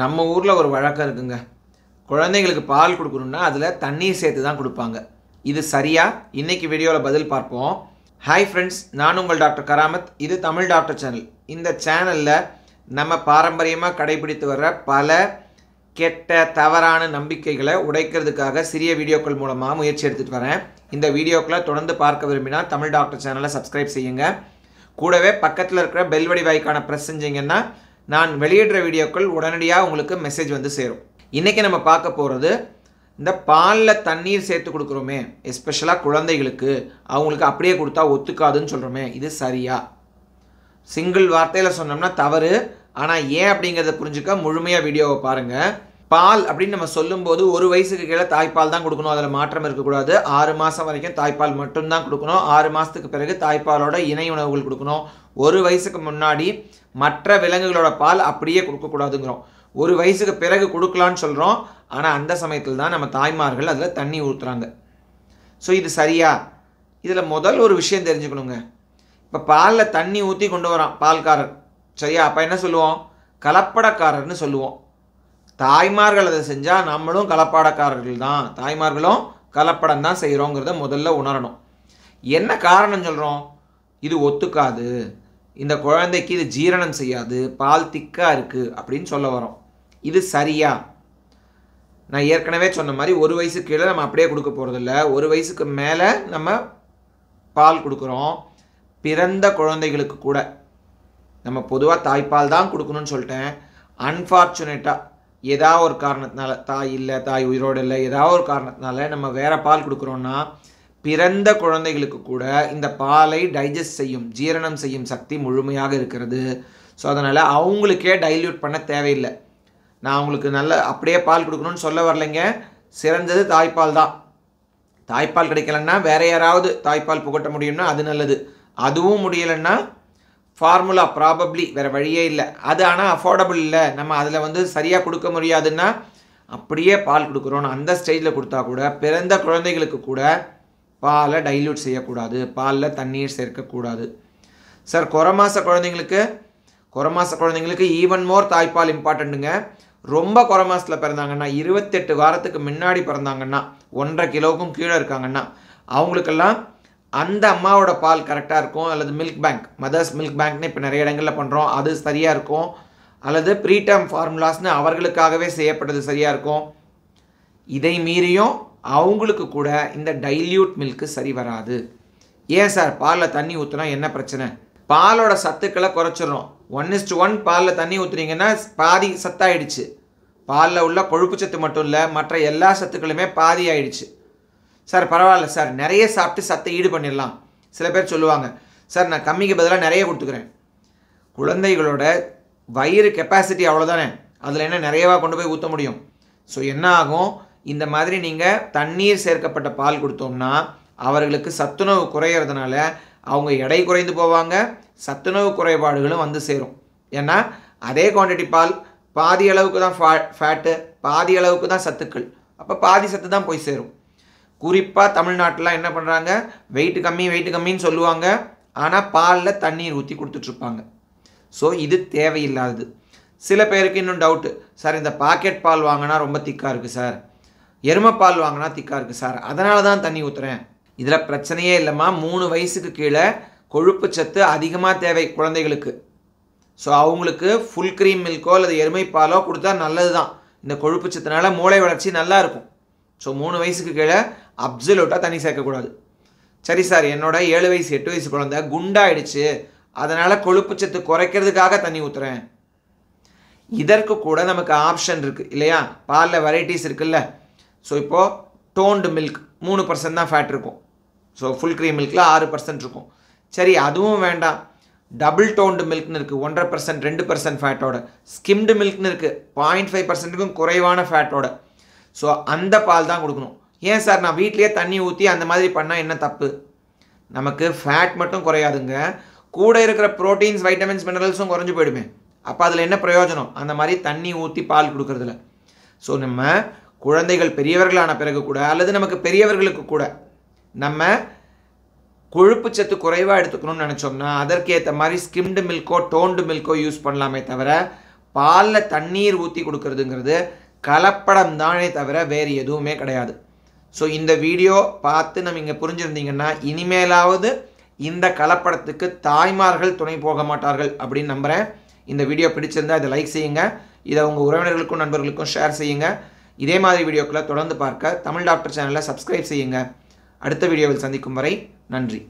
நம்ம ஊரில் ஒரு வழக்கம் இருக்குங்க குழந்தைங்களுக்கு பால் கொடுக்கணுன்னா அதில் தண்ணீர் சேர்த்து தான் கொடுப்பாங்க இது சரியா இன்றைக்கி வீடியோவில் பதில் பார்ப்போம் ஹாய் ஃப்ரெண்ட்ஸ் நான் உங்கள் டாக்டர் கராமத் இது தமிழ் டாக்டர் சேனல் இந்த சேனலில் நம்ம பாரம்பரியமாக கடைபிடித்து வர்ற பல கெட்ட தவறான நம்பிக்கைகளை உடைக்கிறதுக்காக சிறிய வீடியோக்கள் மூலமாக முயற்சி எடுத்துகிட்டு வரேன் இந்த வீடியோக்களை தொடர்ந்து பார்க்க விரும்பினா தமிழ் டாக்டர் சேனலை சப்ஸ்கிரைப் செய்யுங்க கூடவே பக்கத்தில் இருக்கிற பெல்வடி வாய்க்கான ப்ரெஸ் செஞ்சிங்கன்னா நான் வெளியிடுற வீடியோக்கள் உடனடியாக உங்களுக்கு மெசேஜ் வந்து சேரும் இன்றைக்கி நம்ம பார்க்க போகிறது இந்த பாலில் தண்ணீர் சேர்த்து கொடுக்குறோமே எஸ்பெஷலாக குழந்தைகளுக்கு அவங்களுக்கு அப்படியே கொடுத்தா ஒத்துக்காதுன்னு சொல்கிறோமே இது சரியா சிங்கிள் வார்த்தையில் சொன்னோம்னா தவறு ஆனால் ஏன் அப்படிங்கிறத புரிஞ்சுக்க முழுமையாக வீடியோவை பாருங்கள் பால் அப்படின்னு நம்ம சொல்லும்போது ஒரு வயசுக்கு கீழே தாய்ப்பால் தான் கொடுக்கணும் அதில் மாற்றம் இருக்கக்கூடாது ஆறு மாதம் வரைக்கும் தாய்ப்பால் மட்டும்தான் கொடுக்கணும் ஆறு மாதத்துக்கு பிறகு தாய்ப்பாலோட இணை உணவுகள் கொடுக்கணும் ஒரு வயசுக்கு முன்னாடி மற்ற விலங்குகளோட பால் அப்படியே கொடுக்கக்கூடாதுங்கிறோம் ஒரு வயசுக்கு பிறகு கொடுக்கலான்னு சொல்கிறோம் ஆனால் அந்த சமயத்தில் தான் நம்ம தாய்மார்கள் அதில் தண்ணி ஊற்றுறாங்க ஸோ இது சரியா இதில் முதல் ஒரு விஷயம் தெரிஞ்சுக்கணுங்க இப்போ பாலில் தண்ணி ஊற்றி கொண்டு வரான் பால்காரர் சரியா அப்போ என்ன சொல்லுவோம் கலப்படக்காரர்னு சொல்லுவோம் தாய்மார்கள் அதை செஞ்சால் நம்மளும் கலப்பாடக்காரர்கள் தான் தாய்மார்களும் கலப்படம் தான் செய்கிறோங்கிறத முதல்ல உணரணும் என்ன காரணம் சொல்கிறோம் இது ஒத்துக்காது இந்த குழந்தைக்கு இது ஜீரணம் செய்யாது பால் திக்காக இருக்குது அப்படின்னு சொல்ல வரோம் இது சரியா நான் ஏற்கனவே சொன்ன மாதிரி ஒரு வயசு கீழே நம்ம அப்படியே கொடுக்க போகிறதில்ல ஒரு வயசுக்கு மேலே நம்ம பால் கொடுக்குறோம் பிறந்த குழந்தைகளுக்கு கூட நம்ம பொதுவாக தாய்ப்பால் தான் கொடுக்கணும்னு சொல்லிட்டேன் அன்ஃபார்ச்சுனேட்டாக ஏதாவது ஒரு காரணத்தினால தாய் இல்லை தாய் உயிரோடு இல்லை ஏதாவது ஒரு காரணத்தினால நம்ம வேறு பால் கொடுக்குறோன்னா பிறந்த குழந்தைகளுக்கு கூட இந்த பாலை டைஜஸ்ட் செய்யும் ஜீரணம் செய்யும் சக்தி முழுமையாக இருக்கிறது ஸோ அதனால் அவங்களுக்கே டைல்யூட் பண்ண தேவையில்லை நான் அவங்களுக்கு நல்ல அப்படியே பால் கொடுக்கணும்னு சொல்ல வரலைங்க சிறந்தது தாய்ப்பால் தான் தாய்ப்பால் கிடைக்கலன்னா வேறு யாராவது தாய்ப்பால் புகட்ட முடியும்னா அது நல்லது அதுவும் முடியலைன்னா ஃபார்முலா ப்ராபப்ளி வேறு வழியே இல்லை அது ஆனால் அஃபோர்டபுள் இல்லை நம்ம அதில் வந்து சரியாக கொடுக்க முடியாதுன்னா அப்படியே பால் கொடுக்குறோன்னு அந்த ஸ்டேஜில் கொடுத்தா கூட பிறந்த குழந்தைகளுக்கு கூட பாலை டைல்யூட் செய்யக்கூடாது பாலில் தண்ணீர் சேர்க்கக்கூடாது சார் குறை மாத குழந்தைங்களுக்கு குறை மாத குழந்தைங்களுக்கு ஈவன் மோர் தாய்ப்பால் இம்பார்ட்டண்ட்டுங்க ரொம்ப குறை பிறந்தாங்கன்னா இருபத்தெட்டு வாரத்துக்கு முன்னாடி பிறந்தாங்கன்னா ஒன்றரை கிலோவுக்கும் கீழே இருக்காங்கன்னா அவங்களுக்கெல்லாம் அந்த அம்மாவோட பால் கரெக்டாக இருக்கும் அல்லது மில்க் பேங்க் மதர்ஸ் மில்க் பேங்க்னு இப்போ நிறைய இடங்களில் பண்ணுறோம் அது சரியாக இருக்கும் அல்லது ப்ரீ டேர்ம் ஃபார்முலாஸ்னு அவர்களுக்காகவே செய்யப்பட்டது சரியாக இருக்கும் இதை மீறியும் அவங்களுக்கு கூட இந்த டைல்யூட் மில்க்கு சரி வராது ஏன் சார் பாலில் தண்ணி ஊற்றுனா என்ன பிரச்சனை பாலோட சத்துக்களை குறைச்சிடணும் ஒன் இஸ்ட் ஒன் பாலில் தண்ணி ஊற்றுனீங்கன்னா பாதி சத்தாயிடுச்சு பாலில் உள்ள கொழுப்பு சத்து மட்டும் இல்லை மற்ற எல்லா சத்துக்களுமே பாதி ஆயிடுச்சு சார் பரவாயில்ல சார் நிறைய சாப்பிட்டு சத்தை ஈடு பண்ணிடலாம் சில பேர் சொல்லுவாங்க சார் நான் கம்மிக்கு பதிலாக நிறைய கொடுத்துக்கிறேன் குழந்தைகளோட வயிறு கெப்பாசிட்டி அவ்வளோதானே அதில் என்ன நிறையவாக கொண்டு போய் ஊற்ற முடியும் ஸோ என்ன ஆகும் இந்த மாதிரி நீங்கள் தண்ணீர் சேர்க்கப்பட்ட பால் கொடுத்தோம்னா அவர்களுக்கு சத்துணவு குறையிறதுனால அவங்க எடை குறைந்து போவாங்க சத்துணவு குறைபாடுகளும் வந்து சேரும் ஏன்னா அதே குவான்டிட்டி பால் பாதி அளவுக்கு தான் ஃபா ஃபேட்டு பாதி அளவுக்கு தான் சத்துக்கள் அப்போ பாதி சத்து தான் போய் சேரும் குறிப்பாக தமிழ்நாட்டில் என்ன பண்ணுறாங்க வெயிட்டு கம்மி வெயிட்டு கம்மின்னு சொல்லுவாங்க ஆனால் பாலில் தண்ணீர் ஊற்றி கொடுத்துட்ருப்பாங்க ஸோ இது தேவையில்லாதது சில பேருக்கு இன்னும் டவுட்டு சார் இந்த பாக்கெட் பால் வாங்கினா ரொம்ப திக்காக இருக்குது சார் எருமைப்பால் வாங்கினா திக்காக இருக்குது சார் அதனால தான் தண்ணி ஊற்றுறேன் இதில் பிரச்சனையே இல்லைம்மா மூணு வயசுக்கு கீழே கொழுப்பு சத்து அதிகமாக தேவை குழந்தைகளுக்கு ஸோ அவங்களுக்கு ஃபுல் க்ரீம் மில்க்கோ அல்லது எருமைப்பாலோ கொடுத்தா நல்லது தான் இந்த கொழுப்பு சத்துனால மூளை வளர்ச்சி நல்லா இருக்கும் ஸோ மூணு வயசுக்கு கீழே அப்சல்யூட்டாக தண்ணி சேர்க்கக்கூடாது சரி சார் என்னோட ஏழு வயசு எட்டு வயசு குழந்த குண்டாயிடுச்சு அதனால் கொழுப்பு சத்து குறைக்கிறதுக்காக தண்ணி ஊற்றுறேன் இதற்கு கூட நமக்கு ஆப்ஷன் இருக்குது இல்லையா பாலில் வெரைட்டிஸ் இருக்குல்ல ஸோ இப்போது டோன்டு மில்க் மூணு பர்சன்ட் தான் ஃபேட் இருக்கும் ஸோ ஃபுல் க்ரீம் மில்கில் ஆறு பர்சன்ட் இருக்கும் சரி அதுவும் வேண்டாம் டபுள் டோன்டு மில்க்னு இருக்குது ஒன்றரை பர்சன்ட் ரெண்டு பர்சன்ட் ஃபேட்டோட ஸ்கிம்டு மில்க்னு இருக்குது பாயிண்ட் ஃபைவ் பர்சன்ட்டுக்கும் குறைவான ஃபேட்டோட ஸோ அந்த பால் தான் கொடுக்கணும் ஏன் சார் நான் வீட்லேயே தண்ணி ஊற்றி அந்த மாதிரி பண்ணால் என்ன தப்பு நமக்கு ஃபேட் மட்டும் குறையாதுங்க கூட இருக்கிற ப்ரோட்டீன்ஸ் வைட்டமின்ஸ் மினரல்ஸும் குறைஞ்சி போயிடுமே அப்போ அதில் என்ன பிரயோஜனம் அந்த மாதிரி தண்ணி ஊற்றி பால் கொடுக்குறதுல ஸோ நம்ம குழந்தைகள் பெரியவர்களான பிறகு கூட அல்லது நமக்கு பெரியவர்களுக்கு கூட நம்ம கொழுப்பு சத்து குறைவாக எடுத்துக்கணும்னு நினச்சோம்னா அதற்கேற்ற மாதிரி ஸ்கிம்டு மில்க்கோ டோண்டு மில்க்கோ யூஸ் பண்ணலாமே தவிர பாலில் தண்ணீர் ஊற்றி கொடுக்கறதுங்கிறது கலப்படம் தானே தவிர வேறு எதுவுமே கிடையாது ஸோ இந்த வீடியோ பார்த்து நம்ம இங்கே புரிஞ்சுருந்தீங்கன்னா இனிமேலாவது இந்த கலப்படத்துக்கு தாய்மார்கள் துணை போக மாட்டார்கள் அப்படின்னு நம்புகிறேன் இந்த வீடியோ பிடிச்சிருந்தா இதை லைக் செய்யுங்க இதை உங்கள் உறவினர்களுக்கும் நண்பர்களுக்கும் ஷேர் செய்யுங்கள் இதே மாதிரி வீடியோக்களை தொடர்ந்து பார்க்க தமிழ் டாக்டர் சேனலை சப்ஸ்கிரைப் செய்யுங்க அடுத்த வீடியோவில் சந்திக்கும் வரை நன்றி